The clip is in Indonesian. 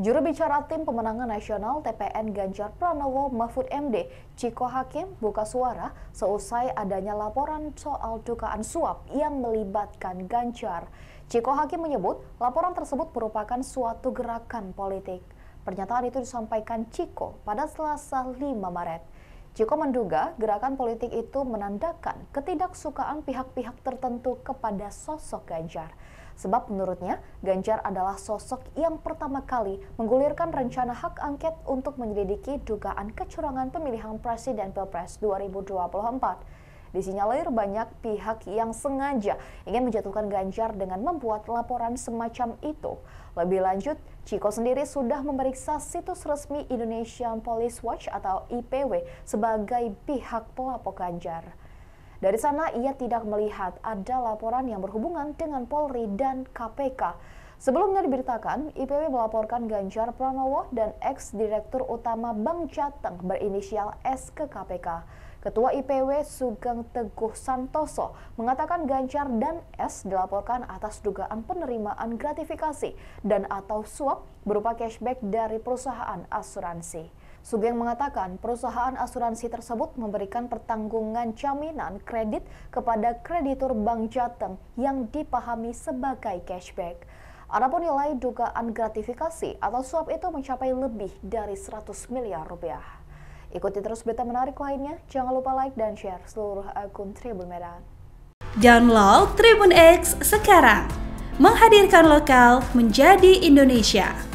Juru bicara tim pemenangan nasional TPN Ganjar Pranowo Mahfud MD, Ciko Hakim, buka suara seusai adanya laporan soal dugaan suap yang melibatkan Ganjar. Ciko Hakim menyebut laporan tersebut merupakan suatu gerakan politik. Pernyataan itu disampaikan Ciko pada Selasa 5 Maret. Joko menduga gerakan politik itu menandakan ketidaksukaan pihak-pihak tertentu kepada sosok Ganjar. Sebab menurutnya, Ganjar adalah sosok yang pertama kali menggulirkan rencana hak angket untuk menyelidiki dugaan kecurangan pemilihan presiden Pilpres 2024. Disinyalir banyak pihak yang sengaja ingin menjatuhkan Ganjar dengan membuat laporan semacam itu. Lebih lanjut, Ciko sendiri sudah memeriksa situs resmi Indonesian Police Watch atau IPW sebagai pihak pelapor Ganjar. Dari sana ia tidak melihat ada laporan yang berhubungan dengan Polri dan KPK. Sebelumnya diberitakan, IPW melaporkan Ganjar Pranowo dan ex-direktur utama Bank Jateng berinisial S ke KPK. Ketua IPW Sugeng Teguh Santoso mengatakan Ganjar dan S dilaporkan atas dugaan penerimaan gratifikasi dan atau suap berupa cashback dari perusahaan asuransi. Sugeng mengatakan perusahaan asuransi tersebut memberikan pertanggungan jaminan kredit kepada kreditur Bank Jateng yang dipahami sebagai cashback. Adapun nilai dugaan gratifikasi atau suap itu mencapai lebih dari 100 miliar rupiah. Ikuti terus berita menarik lainnya. Jangan lupa like dan share seluruh akun Tribun Medan. Download Tribun X sekarang. Menghadirkan lokal menjadi Indonesia.